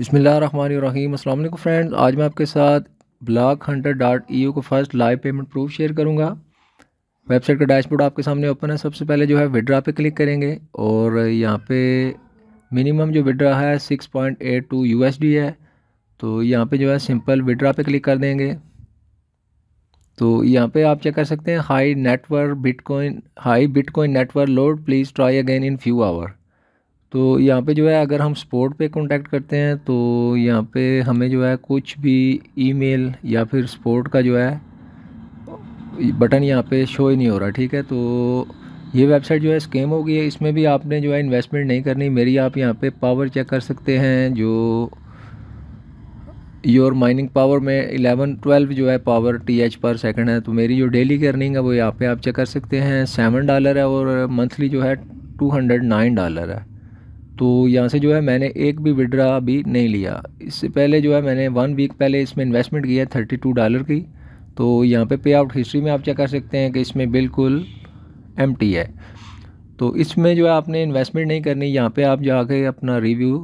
बसमीम असल फ्रेंड्स आज मैं आपके साथ ब्लॉक हंटर डॉट ई को first live payment proof share करूँगा वेबसाइट का डैशबोर्ड आपके सामने ओपन है सबसे पहले जो है विड्रा पे क्लिक करेंगे और यहाँ पे मिनिमम जो विड्रा है six point eight two U है तो यहाँ पे जो है सिंपल विड्रा पे क्लिक कर देंगे तो यहाँ पे आप चेक कर सकते हैं high network bitcoin high bitcoin network load please try again in few hour तो यहाँ पे जो है अगर हम स्पोर्ट पे कांटेक्ट करते हैं तो यहाँ पे हमें जो है कुछ भी ईमेल या फिर स्पोर्ट का जो है बटन यहाँ पे शो ही नहीं हो रहा ठीक है तो ये वेबसाइट जो है स्केम होगी है इसमें भी आपने जो है इन्वेस्टमेंट नहीं करनी मेरी आप यहाँ पे पावर चेक कर सकते हैं जो योर माइनिंग पावर में एलेवन ट्वेल्व जो है पावर टी एच पर सेकेंड है तो मेरी जो डेली की अर्निंग है वो यहाँ पे आप चेक कर सकते हैं सेवन डॉलर है और मंथली जो है नाइन डॉलर है तो यहाँ से जो है मैंने एक भी विड्रा अभी नहीं लिया इससे पहले जो है मैंने वन वीक पहले इसमें इन्वेस्टमेंट किया है थर्टी टू डॉलर की तो यहाँ पे पे आउट हिस्ट्री में आप चेक कर सकते हैं कि इसमें बिल्कुल एम है तो इसमें जो है आपने इन्वेस्टमेंट नहीं करनी यहाँ पर आप जाके अपना रिव्यू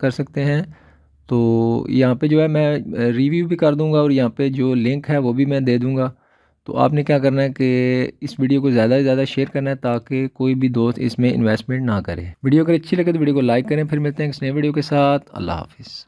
कर सकते हैं तो यहाँ पर जो है मैं रिव्यू भी कर दूँगा और यहाँ पर जो लिंक है वो भी मैं दे दूँगा तो आपने क्या करना है कि इस वीडियो को ज़्यादा से ज़्यादा शेयर करना है ताकि कोई भी दोस्त इसमें इन्वेस्टमेंट ना करे वीडियो अगर अच्छी लगे तो वीडियो को लाइक करें फिर मिलते हैं इस नए वीडियो के साथ अल्लाह हाफिज़